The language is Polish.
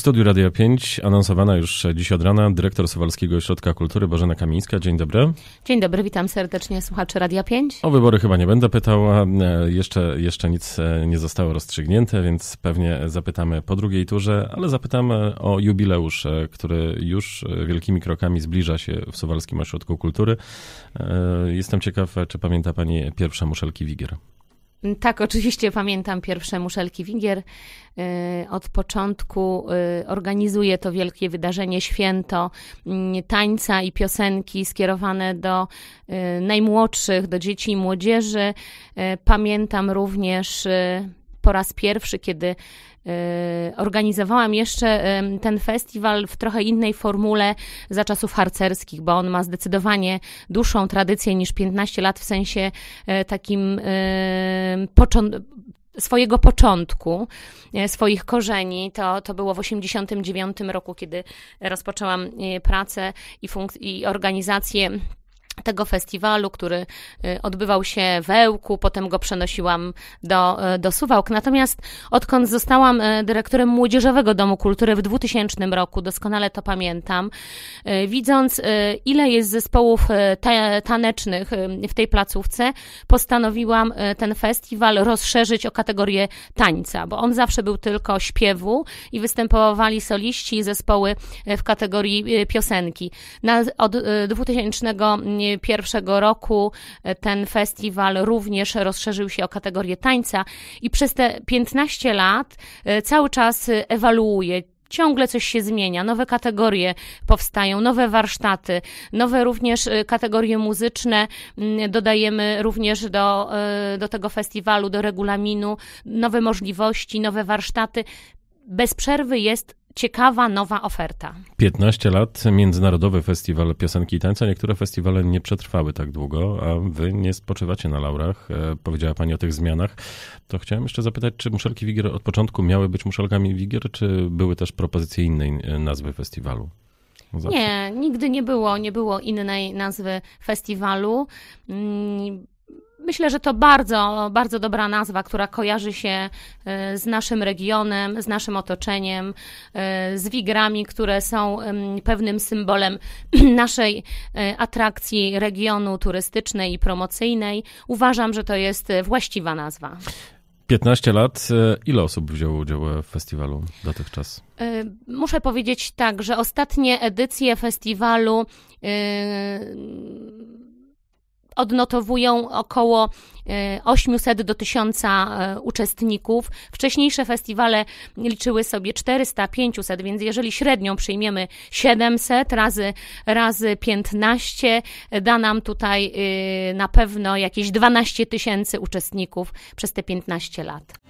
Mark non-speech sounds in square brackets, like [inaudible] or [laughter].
W studiu Radio 5 anonsowana już dziś od rana dyrektor Sowalskiego Ośrodka Kultury Bożena Kamińska. Dzień dobry. Dzień dobry, witam serdecznie słuchaczy Radio 5. O wybory chyba nie będę pytał, e, jeszcze, jeszcze nic e, nie zostało rozstrzygnięte, więc pewnie zapytamy po drugiej turze, ale zapytamy o jubileusz, e, który już wielkimi krokami zbliża się w Sowalskim Ośrodku Kultury. Jestem ciekaw, czy pamięta Pani pierwsze muszelki Wigier? Tak, oczywiście pamiętam pierwsze muszelki Wigier. E, od początku e, organizuję to wielkie wydarzenie, święto mm, tańca i piosenki skierowane do e, najmłodszych, do dzieci i młodzieży. Pamiętam również po raz pierwszy, kiedy e, organizowałam jeszcze e, ten festiwal w trochę innej formule za czasów harcerskich, bo on ma zdecydowanie dłuższą tradycję niż 15 lat w sensie e, takim początku swojego początku, swoich korzeni. To, to było w 1989 roku, kiedy rozpoczęłam pracę i, funk- i organizację tego festiwalu, który y, odbywał się w Ełku, potem go przenosiłam do, y, do Suwałk. Natomiast odkąd zostałam y, dyrektorem Młodzieżowego Domu Kultury w 2000 roku, doskonale to pamiętam, widząc ile jest zespołów ta tanecznych w tej placówce, postanowiłam ten festiwal rozszerzyć o kategorię tańca, bo on zawsze był tylko śpiewu i występowali soliści i zespoły w kategorii piosenki. Na, od 2000 Pierwszego roku e, ten festiwal również rozszerzył się o kategorię tańca i przez te 15 lat e, cały czas ewaluuje ciągle coś się zmienia, nowe kategorie powstają, nowe warsztaty, nowe również e, kategorie muzyczne. Mm, dodajemy również do, do tego festiwalu, do regulaminu nowe możliwości, nowe warsztaty. Bez przerwy jest ciekawa nowa oferta. 15 lat Międzynarodowy Festiwal Piosenki i Tańca. Niektóre festiwale nie przetrwały tak długo, a wy nie spoczywacie na laurach. E, powiedziała pani o tych zmianach. To chciałem jeszcze zapytać, czy Muszelki Wigier od początku miały być Muszelkami Wigier, czy były też propozycje innej e, nazwy festiwalu? Zawsze. Nie, nigdy nie było, nie było innej nazwy festiwalu. Mm, Myślę, że to bardzo, bardzo dobra nazwa, która kojarzy się e, z naszym regionem, z naszym otoczeniem, e, z wigrami, które są pewnym symbolem [clears throat] naszej e, atrakcji regionu turystycznej i promocyjnej. Uważam, że to jest właściwa nazwa. 15 lat. Ile osób wzięło udział w festiwalu dotychczas? Muszę powiedzieć tak, że ostatnie edycje festiwalu odnotowują około 800 e, do 1000 e, uczestników. Wcześniejsze festiwale liczyły sobie 400-500, więc jeżeli średnią przyjmiemy 700 razy, razy 15, da nam tutaj e, na pewno jakieś 12 tysięcy uczestników przez te 15 lat.